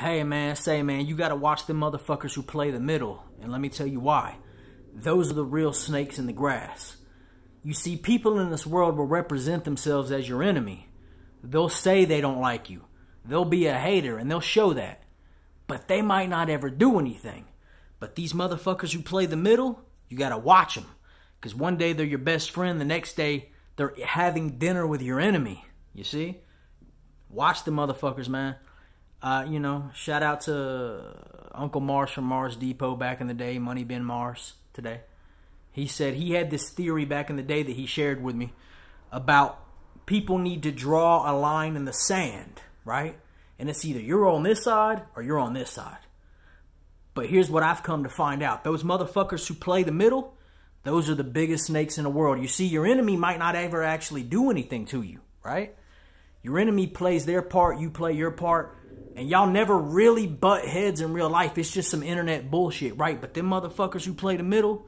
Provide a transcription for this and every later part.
Hey man, say man, you gotta watch the motherfuckers who play the middle. And let me tell you why. Those are the real snakes in the grass. You see, people in this world will represent themselves as your enemy. They'll say they don't like you. They'll be a hater and they'll show that. But they might not ever do anything. But these motherfuckers who play the middle, you gotta watch them. Because one day they're your best friend, the next day they're having dinner with your enemy. You see? Watch the motherfuckers, man. Uh, you know, shout out to Uncle Mars from Mars Depot back in the day, Money Ben Mars today. He said he had this theory back in the day that he shared with me about people need to draw a line in the sand, right? And it's either you're on this side or you're on this side. But here's what I've come to find out. Those motherfuckers who play the middle, those are the biggest snakes in the world. You see, your enemy might not ever actually do anything to you, right? Your enemy plays their part, you play your part and y'all never really butt heads in real life. It's just some internet bullshit, right? But them motherfuckers who play the middle,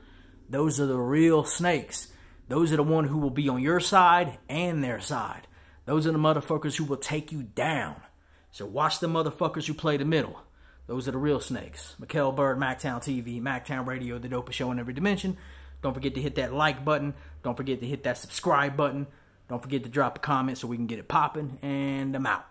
those are the real snakes. Those are the one who will be on your side and their side. Those are the motherfuckers who will take you down. So watch the motherfuckers who play the middle. Those are the real snakes. Mikkel Bird, MacTown TV, MacTown Radio, the dopest show in every dimension. Don't forget to hit that like button. Don't forget to hit that subscribe button. Don't forget to drop a comment so we can get it popping. And I'm out.